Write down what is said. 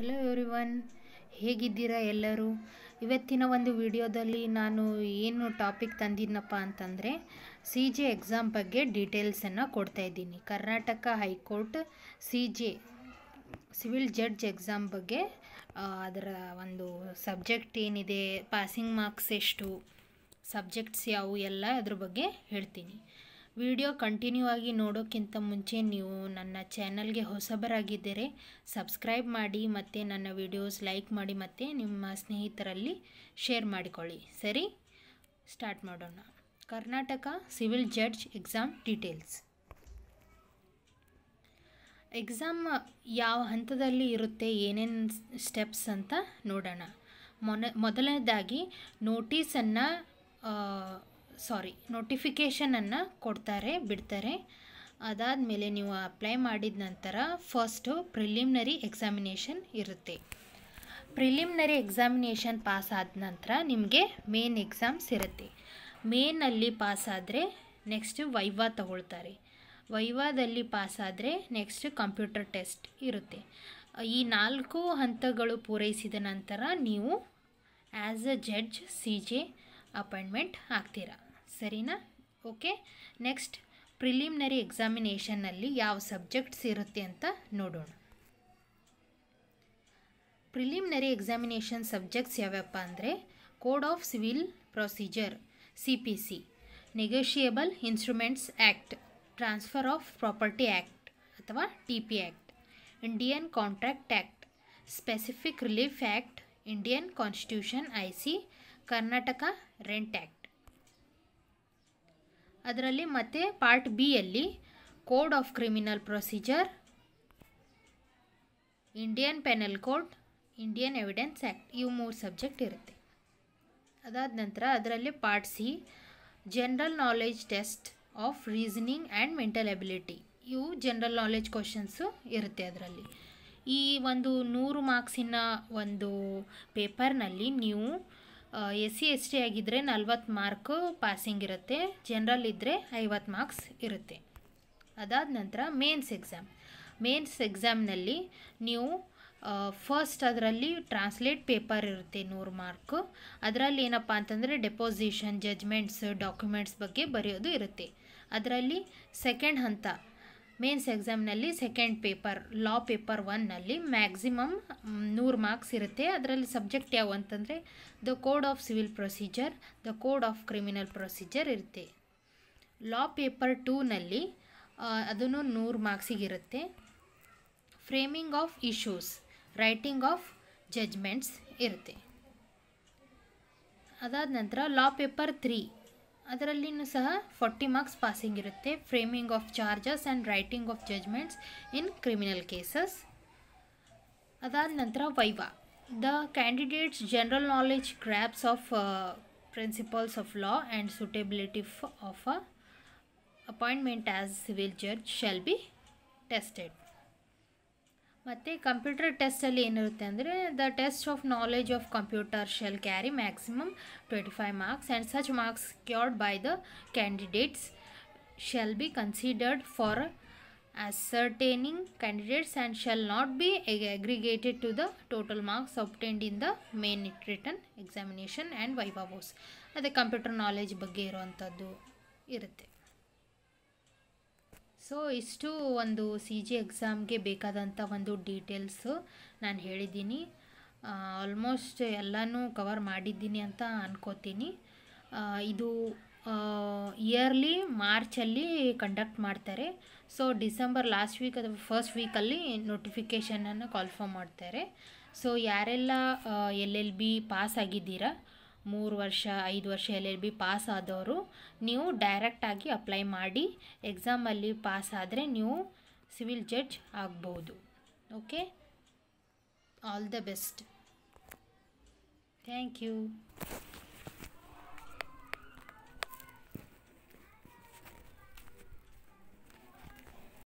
hello every one ಹೇಗಿದ್ದೀರಾ ಎಲ್ಲರೂ ಇವತ್ತಿನ ಒಂದು ವಿಡಿಯೋದಲ್ಲಿ ನಾನು ಏನು ಟಾಪಿಕ್ ತಂದಿದ್ದೀನಪ್ಪ ಅಂತಂದರೆ ಸಿ ಜೆ ಎಕ್ಸಾಮ್ ಬಗ್ಗೆ ಡೀಟೇಲ್ಸನ್ನು ಕೊಡ್ತಾಯಿದ್ದೀನಿ Karnataka high court C J civil judge exam ಬಗ್ಗೆ ಅದರ ಒಂದು ಸಬ್ಜೆಕ್ಟ್ ಏನಿದೆ ಪಾಸಿಂಗ್ ಮಾರ್ಕ್ಸ್ ಎಷ್ಟು ಸಬ್ಜೆಕ್ಟ್ಸ್ ಯಾವುವು ಎಲ್ಲ ಅದ್ರ ಬಗ್ಗೆ ಹೇಳ್ತೀನಿ ವಿಡಿಯೋ ಕಂಟಿನ್ಯೂ ಆಗಿ ನೋಡೋಕ್ಕಿಂತ ಮುಂಚೆ ನೀವು ನನ್ನ ಚಾನಲ್ಗೆ ಹೊಸಬರಾಗಿದ್ದರೆ ಸಬ್ಸ್ಕ್ರೈಬ್ ಮಾಡಿ ಮತ್ತು ನನ್ನ ವಿಡಿಯೋಸ್ ಲೈಕ್ ಮಾಡಿ ಮತ್ತು ನಿಮ್ಮ ಸ್ನೇಹಿತರಲ್ಲಿ ಶೇರ್ ಮಾಡಿಕೊಳ್ಳಿ ಸರಿ ಸ್ಟಾರ್ಟ್ ಮಾಡೋಣ Karnataka civil judge exam details exam ಯಾವ ಹಂತದಲ್ಲಿ ಇರುತ್ತೆ ಏನೇನು ಸ್ಟೆಪ್ಸ್ ಅಂತ ನೋಡೋಣ ಮೊನ ಮೊದಲನೇದಾಗಿ ನೋಟಿಸನ್ನು ಸಾರಿ ನೋಟಿಫಿಕೇಷನನ್ನು ಕೊಡ್ತಾರೆ ಬಿಡ್ತಾರೆ ಅದಾದ ಮೇಲೆ ನೀವು ಅಪ್ಲೈ ಮಾಡಿದ ನಂತರ ಫಸ್ಟು ಪ್ರಿಲಿಮ್ನರಿ ಎಕ್ಸಾಮಿನೇಷನ್ ಇರುತ್ತೆ ಪ್ರಿಲಿಮ್ನರಿ ಎಕ್ಸಾಮಿನೇಷನ್ ಪಾಸ್ ಆದ ನಂತರ ನಿಮಗೆ ಮೇನ್ ಎಕ್ಸಾಮ್ಸ್ ಇರುತ್ತೆ ಮೇನಲ್ಲಿ ಪಾಸ್ ಆದರೆ ನೆಕ್ಸ್ಟ್ ವೈವಾ ತಗೊಳ್ತಾರೆ ವೈವಾದಲ್ಲಿ ಪಾಸ್ ಆದರೆ ನೆಕ್ಸ್ಟ್ ಕಂಪ್ಯೂಟರ್ ಟೆಸ್ಟ್ ಇರುತ್ತೆ ಈ ನಾಲ್ಕು ಹಂತಗಳು ಪೂರೈಸಿದ ನಂತರ ನೀವು as a judge C J appointment ಹಾಕ್ತೀರಾ ಸರಿನಾ ಓಕೆ ನೆಕ್ಸ್ಟ್ ಪ್ರಿಲಿಮಿನರಿ ಎಕ್ಸಾಮಿನೇಷನ್ನಲ್ಲಿ ಯಾವ ಸಬ್ಜೆಕ್ಟ್ಸ್ ಇರುತ್ತೆ ಅಂತ ನೋಡೋಣ ಪ್ರಿಲಿಮಿನರಿ ಎಕ್ಸಾಮಿನೇಷನ್ ಸಬ್ಜೆಕ್ಟ್ಸ್ ಯಾವ್ಯಾವಪ್ಪ ಅಂದರೆ code of civil procedure C P C negotiable instruments act transfer of property act ಅಥವಾ T P act Indian contract act specific relief act Indian constitution I C Karnataka rent act ಅದರಲ್ಲಿ ಮತ್ತೆ part ಬಿಯಲ್ಲಿ code of criminal procedure Indian penal code Indian evidence act ಇವು ಮೂರು subject ಇರುತ್ತೆ ಅದಾದ ನಂತರ ಅದರಲ್ಲಿ part C general knowledge test of reasoning and mental ability ಇವು ಜನರಲ್ ನಾಲೆಜ್ ಕ್ವಶನ್ಸು ಇರುತ್ತೆ ಅದರಲ್ಲಿ ಈ ಒಂದು ನೂರು ಮಾರ್ಕ್ಸಿನ ಒಂದು ಪೇಪರ್ನಲ್ಲಿ ನೀವು ಎಸ್ ಸಿ ಎಸ್ ಟಿ ಆಗಿದ್ದರೆ ನಲ್ವತ್ತು ಮಾರ್ಕು ಪಾಸಿಂಗ್ ಇರುತ್ತೆ ಜನರಲ್ ಇದ್ದರೆ ಐವತ್ತು ಮಾರ್ಕ್ಸ್ ಇರುತ್ತೆ ಅದಾದ ನಂತರ ಮೇನ್ಸ್ ಎಕ್ಸಾಮ್ ಮೇನ್ಸ್ ಎಕ್ಸಾಮ್ನಲ್ಲಿ ನೀವು ಫಸ್ಟ್ ಅದರಲ್ಲಿ ಟ್ರಾನ್ಸ್ಲೇಟ್ ಪೇಪರ್ ಇರುತ್ತೆ ನೂರು ಮಾರ್ಕು ಅದರಲ್ಲಿ ಏನಪ್ಪ ಅಂತಂದರೆ ಡೆಪೋಸಿಷನ್ ಜಜ್ಮೆಂಟ್ಸ್ ಡಾಕ್ಯುಮೆಂಟ್ಸ್ ಬಗ್ಗೆ ಬರೆಯೋದು ಇರುತ್ತೆ ಅದರಲ್ಲಿ ಸೆಕೆಂಡ್ ಹಂತ ಮೇನ್ಸ್ ಎಕ್ಸಾಮ್ನಲ್ಲಿ ಸೆಕೆಂಡ್ ಪೇಪರ್ ಲಾ ಪೇಪರ್ ಒನ್ನಲ್ಲಿ ಮ್ಯಾಕ್ಸಿಮಮ್ ನೂರು ಮಾರ್ಕ್ಸ್ ಇರುತ್ತೆ ಅದರಲ್ಲಿ ಸಬ್ಜೆಕ್ಟ್ ಯಾವು ಅಂತಂದರೆ the code of civil procedure the code of criminal procedure ಇರುತ್ತೆ ಲಾ ಪೇಪರ್ ಟೂನಲ್ಲಿ ಅದನ್ನು ನೂರು ಮಾರ್ಕ್ಸಿಗಿರುತ್ತೆ framing of issues writing of judgments ಇರುತ್ತೆ ಅದಾದ ನಂತರ ಲಾ ಪೇಪರ್ ತ್ರೀ ಅದರಲ್ಲಿಯೂ ಸಹ ಫಾರ್ಟಿ ಮಾರ್ಕ್ಸ್ ಪಾಸಿಂಗ್ ಇರುತ್ತೆ framing of charges and writing of judgments in criminal cases ಅದಾದ ನಂತರ viva the candidates general knowledge grasp of principles of law and suitability of a appointment as civil judge shall be tested ಮತ್ತು computer ಟೆಸ್ಟಲ್ಲಿ ಏನಿರುತ್ತೆ ಅಂದರೆ the test of knowledge of computer shall carry maximum twenty five marks and such marks secured by the candidates shall be considered for ascertaining ascertaining candidates shall shall be be aggregated to the total marks obtained in the main written examination and viva voce ಅದೇ computer knowledge ಬಗ್ಗೆ ಇರುವಂಥದ್ದು ಇರುತ್ತೆ so ಇಷ್ಟು ಒಂದು C G ಎಕ್ಸಾಮ್ಗೆ ಬೇಕಾದಂಥ ಒಂದು details ನಾನು ಹೇಳಿದ್ದೀನಿ ಆಲ್ಮೋಸ್ಟ್ ಎಲ್ಲನೂ ಕವರ್ ಮಾಡಿದ್ದೀನಿ ಅಂತ ಅನ್ಕೋತೀನಿ ಇದು ಇಯರ್ಲಿ ಮಾರ್ಚಲ್ಲಿ ಕಂಡಕ್ಟ್ ಮಾಡ್ತಾರೆ ಸೊ ಡಿಸೆಂಬರ್ ಲಾಸ್ಟ್ ವೀಕ್ ಅಥವಾ ಫಸ್ಟ್ ವೀಕಲ್ಲಿ ನೋಟಿಫಿಕೇಷನನ್ನು ಕಾಲ್ಫಾಮ್ ಮಾಡ್ತಾರೆ ಸೊ ಯಾರೆಲ್ಲ ಎಲ್ ಎಲ್ ಬಿ ಪಾಸ್ ಆಗಿದ್ದೀರಾ ಮೂರು ವರ್ಷ ಐದು ವರ್ಷ ಎಲ್ ಎಲ್ ಬಿ ಪಾಸ್ ಆದವರು ನೀವು ಡೈರೆಕ್ಟಾಗಿ ಅಪ್ಲೈ ಮಾಡಿ ಎಕ್ಸಾಮಲ್ಲಿ ಪಾಸ್ ಆದರೆ ನೀವು ಸಿವಿಲ್ ಜಡ್ಜ್ ಆಗ್ಬೋದು okay all the best thank you